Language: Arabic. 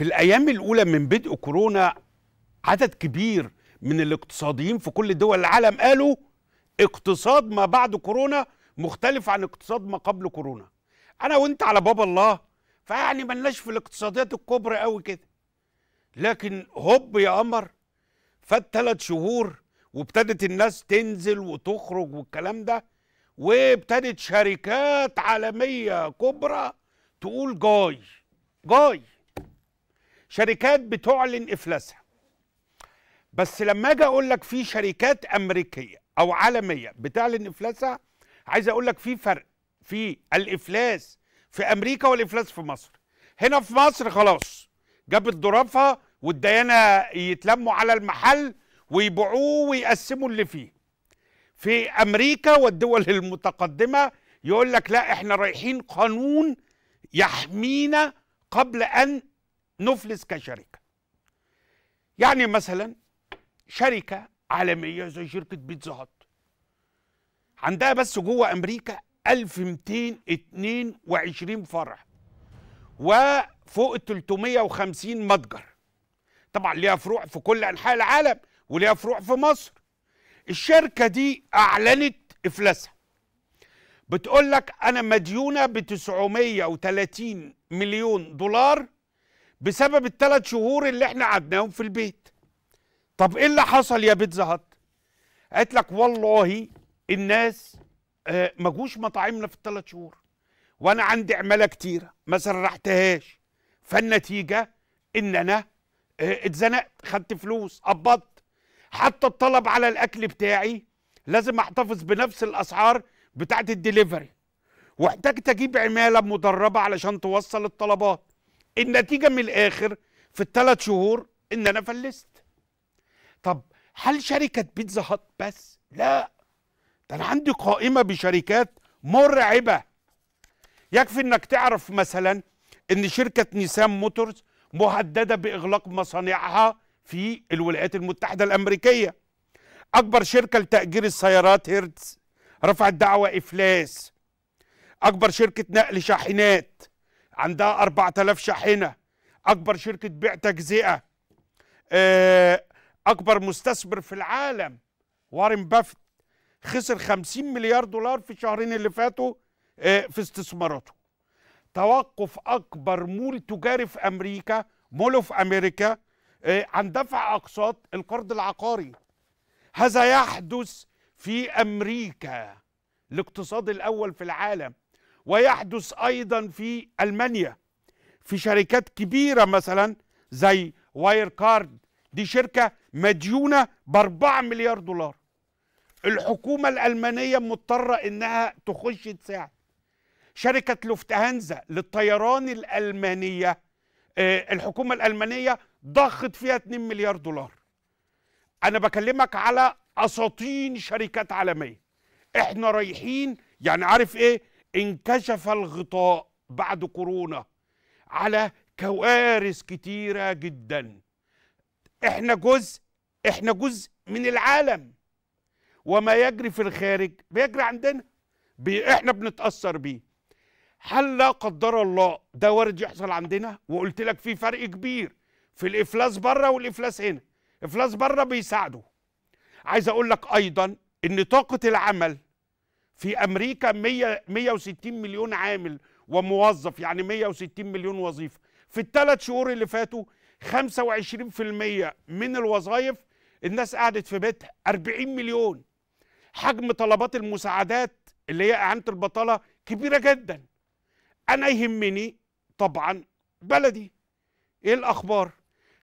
في الأيام الأولى من بدء كورونا عدد كبير من الاقتصاديين في كل دول العالم قالوا اقتصاد ما بعد كورونا مختلف عن اقتصاد ما قبل كورونا أنا وأنت على باب الله فيعني ملناش في الاقتصادات الكبرى قوي كده لكن هوب يا قمر فات ثلاث شهور وابتدت الناس تنزل وتخرج والكلام ده وابتدت شركات عالمية كبرى تقول جاي جاي شركات بتعلن افلاسها بس لما اجي اقول لك في شركات امريكيه او عالميه بتعلن افلاسها عايز اقول لك في فرق في الافلاس في امريكا والافلاس في مصر هنا في مصر خلاص جابت ضرافها والديانه يتلموا على المحل ويبيعوه ويقسموا اللي فيه في امريكا والدول المتقدمه يقول لك لا احنا رايحين قانون يحمينا قبل ان نفلس كشركة يعني مثلا شركة عالمية زي شركة بيتزا هات عندها بس جوه أمريكا 1222 فرع وفوق ال 350 متجر طبعا ليها فروع في كل أنحاء العالم وليها فروع في مصر الشركة دي أعلنت إفلاسها بتقول لك أنا مديونة ب 930 مليون دولار بسبب الثلاث شهور اللي احنا قعدناهم في البيت طب ايه اللي حصل يا بيت زهط قالت لك والله الناس آه، ما جوش مطاعمنا في الثلاث شهور وانا عندي عماله كتيره ما سرحتهاش فالنتيجه ان انا آه، اتزنقت خدت فلوس قبضت حتى الطلب على الاكل بتاعي لازم احتفظ بنفس الاسعار بتاعت الدليفري واحتجت اجيب عماله مدربه علشان توصل الطلبات النتيجه من الاخر في الثلاث شهور ان انا فلست طب هل شركه بيتزا هات بس لا ده انا عندي قائمه بشركات مرعبه يكفي انك تعرف مثلا ان شركه نيسان موتورز مهدده باغلاق مصانعها في الولايات المتحده الامريكيه اكبر شركه لتاجير السيارات هيرتز رفعت دعوى افلاس اكبر شركه نقل شاحنات عندها 4000 شاحنه اكبر شركه بيع تجزئه آه، اكبر مستثمر في العالم وارن بافت خسر 50 مليار دولار في الشهرين اللي فاتوا آه، في استثماراته توقف اكبر مول تجاري في امريكا مول اوف امريكا آه، عن دفع اقساط القرض العقاري هذا يحدث في امريكا الاقتصاد الاول في العالم ويحدث ايضا في المانيا في شركات كبيره مثلا زي واير كارد دي شركه مديونه ب 4 مليار دولار الحكومه الالمانيه مضطره انها تخش تساعد شركه لوفتهانزا للطيران الالمانيه آه، الحكومه الالمانيه ضخت فيها 2 مليار دولار انا بكلمك على اساطين شركات عالميه احنا رايحين يعني عارف ايه انكشف الغطاء بعد كورونا على كوارث كتيرة جدا احنا جزء احنا جزء من العالم وما يجري في الخارج بيجري عندنا بي احنا بنتأثر بيه هل لا قدر الله ده وارد يحصل عندنا وقلت لك في فرق كبير في الافلاس بره والافلاس هنا افلاس بره بيساعده عايز اقول لك ايضا ان طاقة العمل في امريكا 100 160 مليون عامل وموظف يعني 160 مليون وظيفه في الثلاث شهور اللي فاتوا 25% من الوظائف الناس قعدت في بيتها 40 مليون حجم طلبات المساعدات اللي هي اعانه البطاله كبيره جدا انا يهمني طبعا بلدي ايه الاخبار